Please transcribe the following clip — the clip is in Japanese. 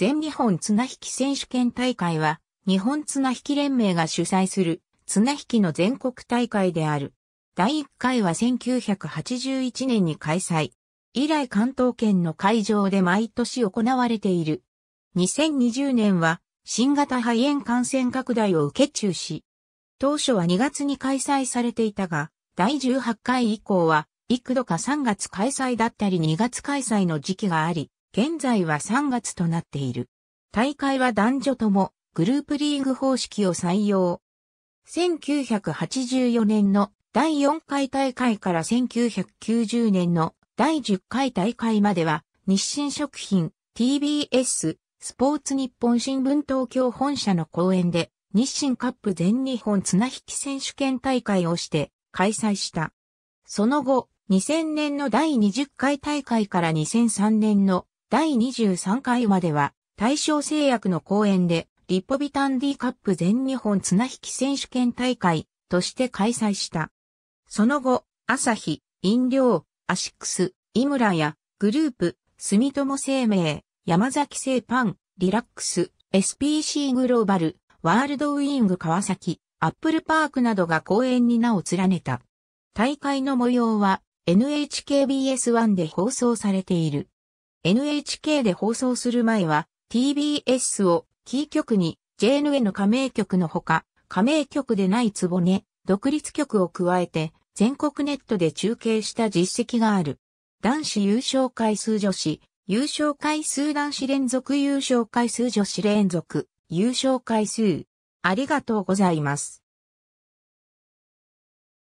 全日本綱引き選手権大会は、日本綱引き連盟が主催する綱引きの全国大会である。第1回は1981年に開催。以来関東圏の会場で毎年行われている。2020年は新型肺炎感染拡大を受け中止。当初は2月に開催されていたが、第18回以降は幾度か3月開催だったり2月開催の時期があり、現在は3月となっている。大会は男女ともグループリーグ方式を採用。1984年の第4回大会から1990年の第10回大会までは日清食品 TBS スポーツ日本新聞東京本社の公演で日清カップ全日本綱引き選手権大会をして開催した。その後、2000年の第20回大会から2003年の第23回までは、大正製薬の公演で、リポビタン D カップ全日本綱引き選手権大会として開催した。その後、朝日、飲料、アシックス、イムラや、グループ、住友生命、山崎製パン、リラックス、SPC グローバル、ワールドウィング川崎、アップルパークなどが公演に名を連ねた。大会の模様は NHKBS1 で放送されている。NHK で放送する前は TBS をキー局に JNN 加盟局のほか、加盟局でないぼね独立局を加えて全国ネットで中継した実績がある。男子優勝回数女子、優勝回数男子連続優勝回数女子連続、優勝回数。ありがとうございます。